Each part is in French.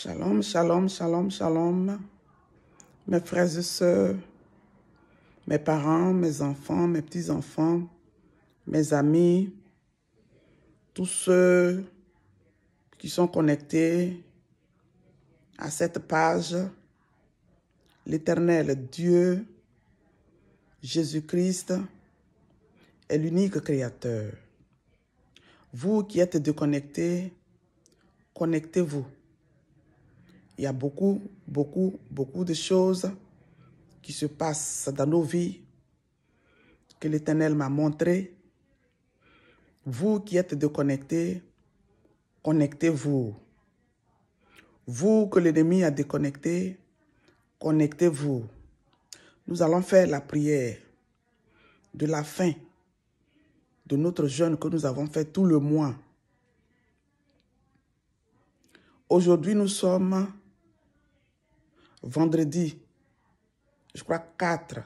Shalom, shalom, shalom, shalom. Mes frères et sœurs, mes parents, mes enfants, mes petits-enfants, mes amis, tous ceux qui sont connectés à cette page, l'éternel Dieu, Jésus-Christ, est l'unique créateur. Vous qui êtes déconnectés, connectez-vous il y a beaucoup, beaucoup, beaucoup de choses qui se passent dans nos vies que l'Éternel m'a montré. Vous qui êtes déconnectés, connectez-vous. Vous que l'ennemi a déconnecté, connectez-vous. Nous allons faire la prière de la fin de notre jeûne que nous avons fait tout le mois. Aujourd'hui, nous sommes vendredi, je crois 4,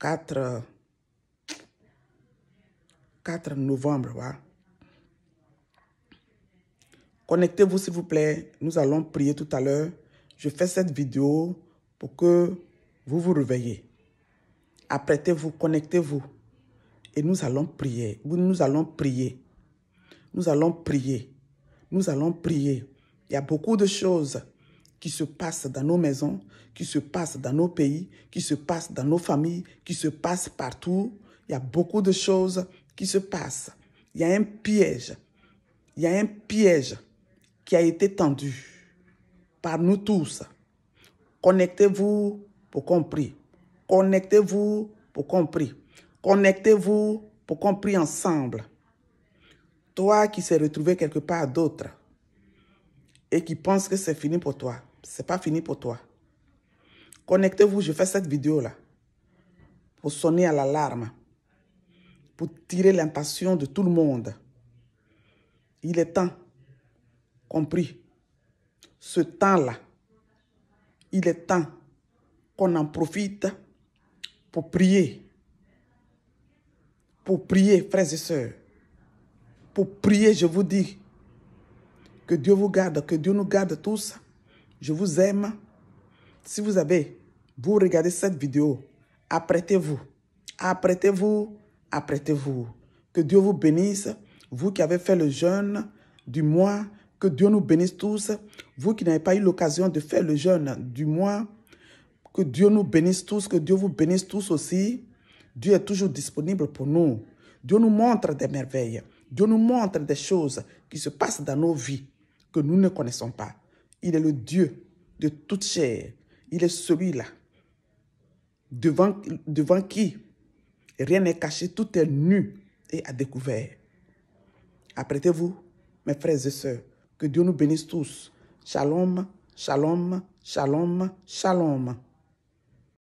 4, 4 novembre. Voilà. Connectez-vous s'il vous plaît. Nous allons prier tout à l'heure. Je fais cette vidéo pour que vous vous réveillez. Apprêtez-vous, connectez-vous. Et nous allons prier. Nous allons prier. Nous allons prier. Nous allons prier. Il y a beaucoup de choses qui se passe dans nos maisons, qui se passe dans nos pays, qui se passe dans nos familles, qui se passe partout. Il y a beaucoup de choses qui se passent. Il y a un piège. Il y a un piège qui a été tendu par nous tous. Connectez-vous pour comprendre. Connectez-vous pour comprendre. Connectez-vous pour comprendre ensemble. Toi qui s'est retrouvé quelque part d'autre, et qui pensent que c'est fini pour toi. Ce n'est pas fini pour toi. Connectez-vous, je fais cette vidéo-là pour sonner à l'alarme, pour tirer l'impatience de tout le monde. Il est temps, compris. Ce temps-là, il est temps qu'on en profite pour prier. Pour prier, frères et sœurs. Pour prier, je vous dis, que Dieu vous garde, que Dieu nous garde tous. Je vous aime. Si vous avez, vous regardez cette vidéo, apprêtez-vous. Apprêtez-vous, apprêtez-vous. Que Dieu vous bénisse, vous qui avez fait le jeûne du mois, que Dieu nous bénisse tous. Vous qui n'avez pas eu l'occasion de faire le jeûne du mois, que Dieu nous bénisse tous, que Dieu vous bénisse tous aussi. Dieu est toujours disponible pour nous. Dieu nous montre des merveilles. Dieu nous montre des choses qui se passent dans nos vies que nous ne connaissons pas. Il est le Dieu de toute chair. Il est celui-là devant, devant qui rien n'est caché, tout est nu et à découvert. Apprêtez-vous, mes frères et sœurs, que Dieu nous bénisse tous. Shalom, shalom, shalom, shalom.